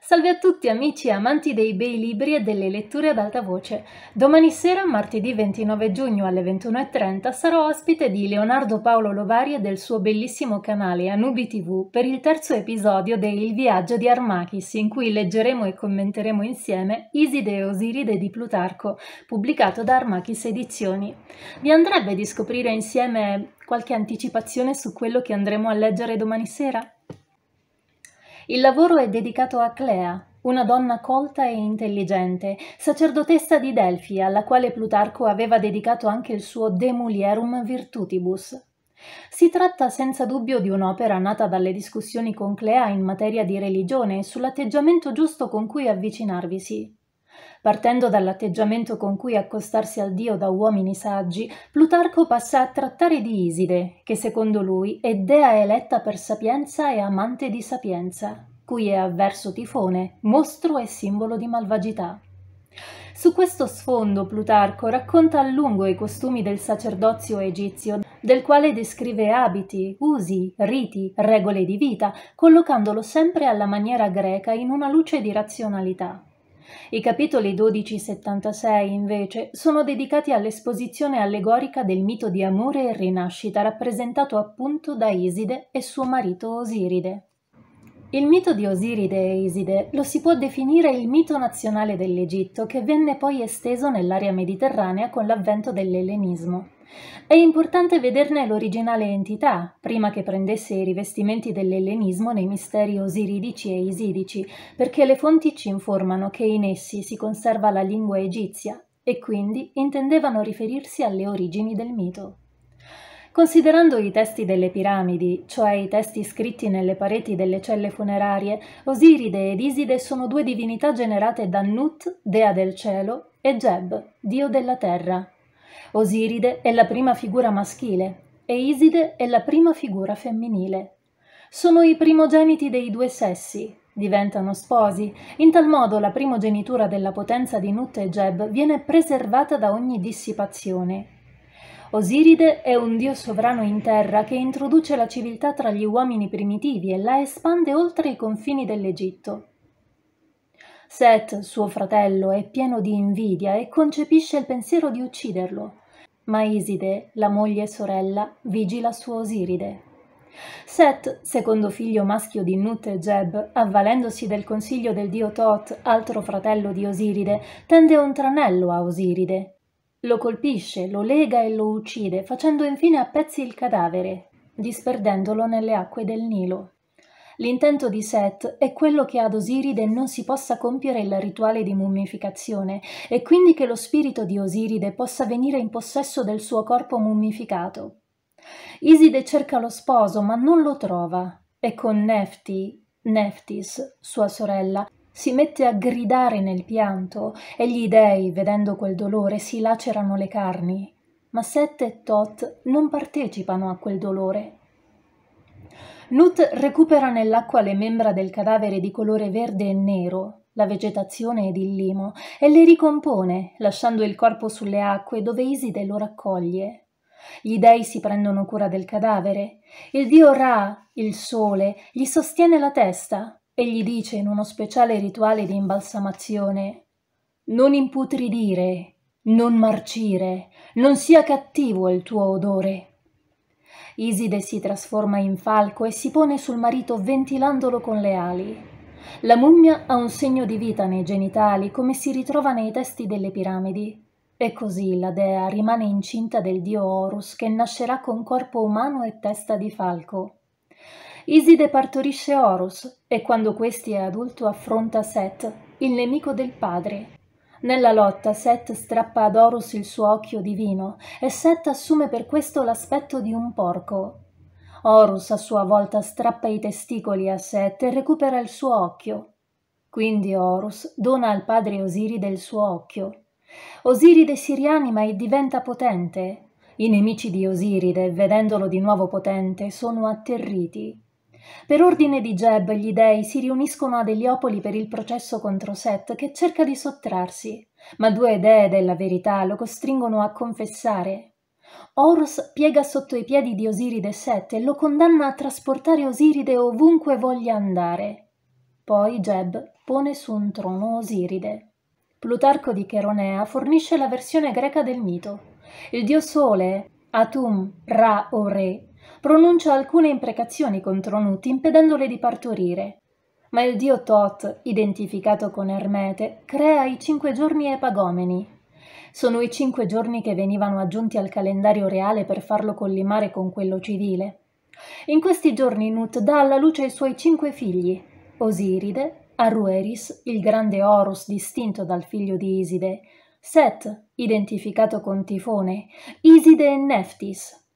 Salve a tutti amici e amanti dei bei libri e delle letture ad alta voce. Domani sera, martedì 29 giugno alle 21.30, sarò ospite di Leonardo Paolo Lovari e del suo bellissimo canale Anubi TV per il terzo episodio de Il viaggio di Armachis, in cui leggeremo e commenteremo insieme Iside e Osiride di Plutarco, pubblicato da Armachis Edizioni. Vi andrebbe di scoprire insieme qualche anticipazione su quello che andremo a leggere domani sera? Il lavoro è dedicato a Clea, una donna colta e intelligente, sacerdotessa di Delfi, alla quale Plutarco aveva dedicato anche il suo De Mulierum Virtutibus. Si tratta senza dubbio di un'opera nata dalle discussioni con Clea in materia di religione e sull'atteggiamento giusto con cui avvicinarvisi. Partendo dall'atteggiamento con cui accostarsi al dio da uomini saggi, Plutarco passa a trattare di Iside, che secondo lui è dea eletta per sapienza e amante di sapienza, cui è avverso Tifone, mostro e simbolo di malvagità. Su questo sfondo Plutarco racconta a lungo i costumi del sacerdozio egizio, del quale descrive abiti, usi, riti, regole di vita, collocandolo sempre alla maniera greca in una luce di razionalità. I capitoli 12-76, invece, sono dedicati all'esposizione allegorica del mito di amore e rinascita rappresentato appunto da Iside e suo marito Osiride. Il mito di Osiride e Iside lo si può definire il mito nazionale dell'Egitto che venne poi esteso nell'area mediterranea con l'avvento dell'ellenismo. È importante vederne l'originale entità, prima che prendesse i rivestimenti dell'ellenismo nei misteri osiridici e isidici, perché le fonti ci informano che in essi si conserva la lingua egizia, e quindi intendevano riferirsi alle origini del mito. Considerando i testi delle piramidi, cioè i testi scritti nelle pareti delle celle funerarie, Osiride ed Iside sono due divinità generate da Nut, dea del cielo, e Jeb, dio della terra. Osiride è la prima figura maschile e Iside è la prima figura femminile. Sono i primogeniti dei due sessi, diventano sposi. In tal modo la primogenitura della potenza di Nut e Geb viene preservata da ogni dissipazione. Osiride è un dio sovrano in terra che introduce la civiltà tra gli uomini primitivi e la espande oltre i confini dell'Egitto. Seth, suo fratello, è pieno di invidia e concepisce il pensiero di ucciderlo. Ma Iside, la moglie e sorella, vigila su Osiride. Set, secondo figlio maschio di Nut e Jeb, avvalendosi del consiglio del dio Thoth, altro fratello di Osiride, tende un tranello a Osiride. Lo colpisce, lo lega e lo uccide, facendo infine a pezzi il cadavere, disperdendolo nelle acque del Nilo. L'intento di Set è quello che ad Osiride non si possa compiere il rituale di mummificazione e quindi che lo spirito di Osiride possa venire in possesso del suo corpo mummificato. Iside cerca lo sposo ma non lo trova e con Nefti, Neftis, sua sorella, si mette a gridare nel pianto e gli dei, vedendo quel dolore, si lacerano le carni. Ma Set e Tot non partecipano a quel dolore Nut recupera nell'acqua le membra del cadavere di colore verde e nero, la vegetazione ed il limo, e le ricompone, lasciando il corpo sulle acque dove Iside lo raccoglie. Gli dei si prendono cura del cadavere. Il dio Ra, il sole, gli sostiene la testa e gli dice in uno speciale rituale di imbalsamazione Non imputridire, non marcire, non sia cattivo il tuo odore. Iside si trasforma in falco e si pone sul marito ventilandolo con le ali. La mummia ha un segno di vita nei genitali, come si ritrova nei testi delle piramidi. E così la dea rimane incinta del dio Horus, che nascerà con corpo umano e testa di falco. Iside partorisce Horus e quando questi è adulto affronta Set, il nemico del padre. Nella lotta Set strappa ad Horus il suo occhio divino e Set assume per questo l'aspetto di un porco. Horus a sua volta strappa i testicoli a Set e recupera il suo occhio. Quindi Horus dona al padre Osiride il suo occhio. Osiride si rianima e diventa potente. I nemici di Osiride, vedendolo di nuovo potente, sono atterriti. Per ordine di Geb, gli dei si riuniscono ad Eliopoli per il processo contro Set, che cerca di sottrarsi, ma due dee della verità lo costringono a confessare. Horus piega sotto i piedi di Osiride Set e lo condanna a trasportare Osiride ovunque voglia andare. Poi Geb pone su un trono Osiride. Plutarco di Cheronea fornisce la versione greca del mito. Il dio Sole, Atum Ra o Re, pronuncia alcune imprecazioni contro Nut impedendole di partorire. Ma il dio Thoth, identificato con Ermete, crea i cinque giorni epagomeni. Sono i cinque giorni che venivano aggiunti al calendario reale per farlo collimare con quello civile. In questi giorni Nut dà alla luce i suoi cinque figli, Osiride, Arueris, il grande Horus distinto dal figlio di Iside, Set, identificato con Tifone, Iside e Neftis,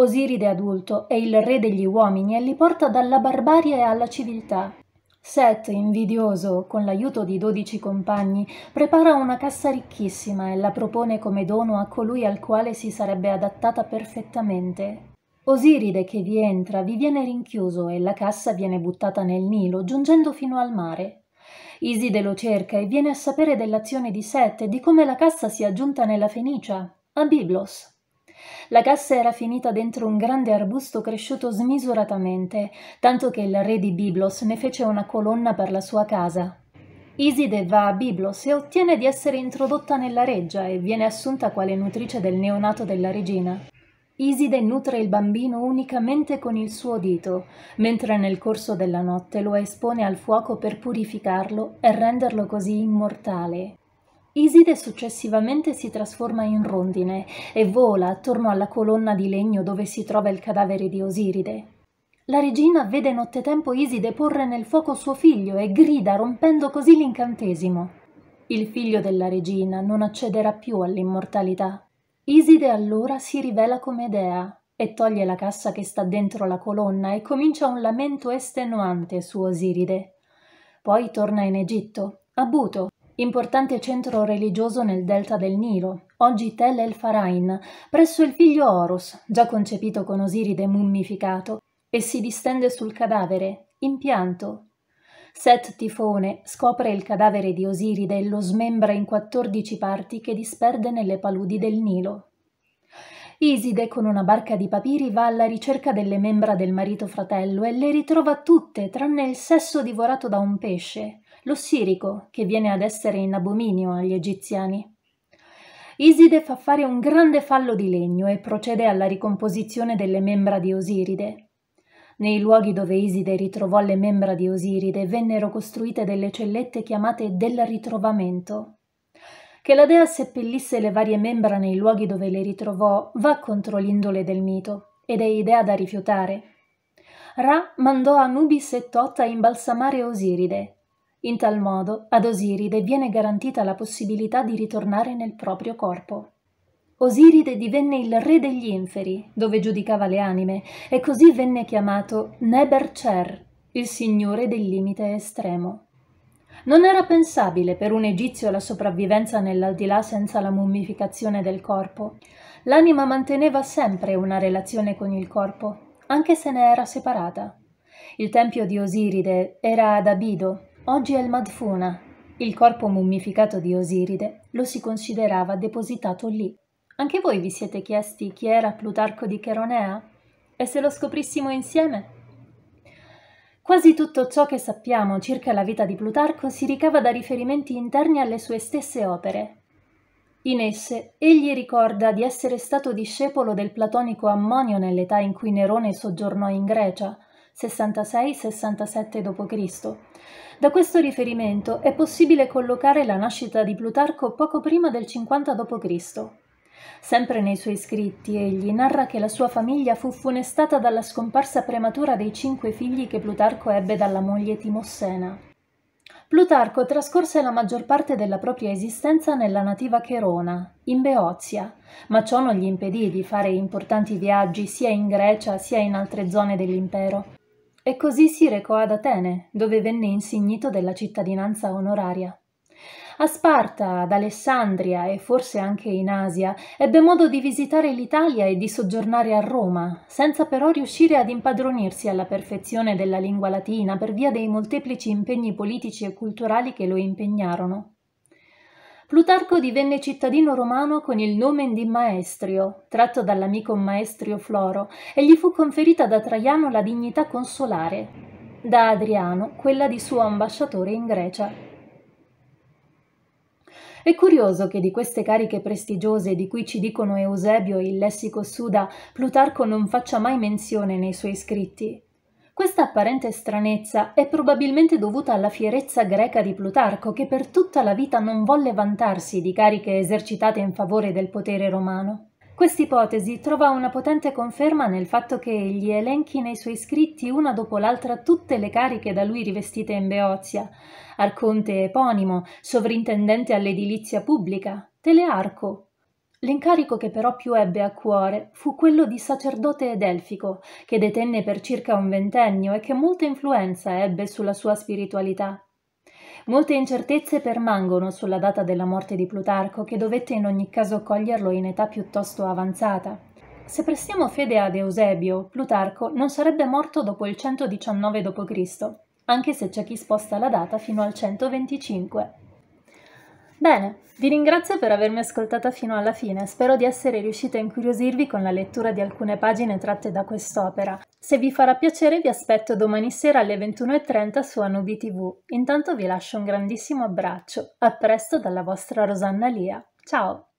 Osiride adulto è il re degli uomini e li porta dalla barbarie alla civiltà. Set, invidioso, con l'aiuto di dodici compagni, prepara una cassa ricchissima e la propone come dono a colui al quale si sarebbe adattata perfettamente. Osiride che vi entra vi viene rinchiuso e la cassa viene buttata nel Nilo, giungendo fino al mare. Iside lo cerca e viene a sapere dell'azione di Set e di come la cassa sia giunta nella Fenicia, a Biblos. La cassa era finita dentro un grande arbusto cresciuto smisuratamente, tanto che il re di Biblos ne fece una colonna per la sua casa. Iside va a Biblos e ottiene di essere introdotta nella reggia e viene assunta quale nutrice del neonato della regina. Iside nutre il bambino unicamente con il suo dito, mentre nel corso della notte lo espone al fuoco per purificarlo e renderlo così immortale. Iside successivamente si trasforma in rondine e vola attorno alla colonna di legno dove si trova il cadavere di Osiride. La regina vede nottetempo Iside porre nel fuoco suo figlio e grida rompendo così l'incantesimo. Il figlio della regina non accederà più all'immortalità. Iside allora si rivela come dea e toglie la cassa che sta dentro la colonna e comincia un lamento estenuante su Osiride. Poi torna in Egitto, a Buto, importante centro religioso nel delta del Nilo, oggi Tel El Farain, presso il figlio Horus, già concepito con Osiride mummificato, e si distende sul cadavere, in pianto. Set Tifone scopre il cadavere di Osiride e lo smembra in quattordici parti che disperde nelle paludi del Nilo. Iside con una barca di papiri va alla ricerca delle membra del marito fratello e le ritrova tutte tranne il sesso divorato da un pesce lo sirico che viene ad essere in abominio agli egiziani. Iside fa fare un grande fallo di legno e procede alla ricomposizione delle membra di Osiride. Nei luoghi dove Iside ritrovò le membra di Osiride vennero costruite delle cellette chiamate del ritrovamento. Che la dea seppellisse le varie membra nei luoghi dove le ritrovò va contro l'indole del mito ed è idea da rifiutare. Ra mandò Anubis e Tot a imbalsamare Osiride in tal modo ad Osiride viene garantita la possibilità di ritornare nel proprio corpo. Osiride divenne il re degli inferi, dove giudicava le anime, e così venne chiamato Nebercher, il signore del limite estremo. Non era pensabile per un egizio la sopravvivenza nell'aldilà senza la mummificazione del corpo. L'anima manteneva sempre una relazione con il corpo, anche se ne era separata. Il tempio di Osiride era ad Abido, Oggi è il Madfuna. Il corpo mummificato di Osiride lo si considerava depositato lì. Anche voi vi siete chiesti chi era Plutarco di Cheronea? E se lo scoprissimo insieme? Quasi tutto ciò che sappiamo circa la vita di Plutarco si ricava da riferimenti interni alle sue stesse opere. In esse egli ricorda di essere stato discepolo del platonico Ammonio nell'età in cui Nerone soggiornò in Grecia, 66-67 d.C. Da questo riferimento è possibile collocare la nascita di Plutarco poco prima del 50 d.C. Sempre nei suoi scritti egli narra che la sua famiglia fu funestata dalla scomparsa prematura dei cinque figli che Plutarco ebbe dalla moglie Timossena. Plutarco trascorse la maggior parte della propria esistenza nella nativa Cherona, in Beozia, ma ciò non gli impedì di fare importanti viaggi sia in Grecia sia in altre zone dell'impero. E così si recò ad Atene, dove venne insignito della cittadinanza onoraria. A Sparta, ad Alessandria e forse anche in Asia, ebbe modo di visitare l'Italia e di soggiornare a Roma, senza però riuscire ad impadronirsi alla perfezione della lingua latina per via dei molteplici impegni politici e culturali che lo impegnarono. Plutarco divenne cittadino romano con il nome di Maestrio, tratto dall'amico Maestrio Floro, e gli fu conferita da Traiano la dignità consolare, da Adriano quella di suo ambasciatore in Grecia. È curioso che di queste cariche prestigiose di cui ci dicono Eusebio e il lessico Suda, Plutarco non faccia mai menzione nei suoi scritti. Questa apparente stranezza è probabilmente dovuta alla fierezza greca di Plutarco che per tutta la vita non volle vantarsi di cariche esercitate in favore del potere romano. Quest'ipotesi trova una potente conferma nel fatto che egli elenchi nei suoi scritti una dopo l'altra tutte le cariche da lui rivestite in Beozia: arconte eponimo, sovrintendente all'edilizia pubblica, telearco, L'incarico che però più ebbe a cuore fu quello di sacerdote edelfico, che detenne per circa un ventennio e che molta influenza ebbe sulla sua spiritualità. Molte incertezze permangono sulla data della morte di Plutarco, che dovette in ogni caso coglierlo in età piuttosto avanzata. Se prestiamo fede ad Eusebio, Plutarco non sarebbe morto dopo il 119 d.C., anche se c'è chi sposta la data fino al 125. Bene, vi ringrazio per avermi ascoltata fino alla fine, spero di essere riuscita a incuriosirvi con la lettura di alcune pagine tratte da quest'opera. Se vi farà piacere vi aspetto domani sera alle 21.30 su Anubi TV. Intanto vi lascio un grandissimo abbraccio, a presto dalla vostra Rosanna Lia. Ciao!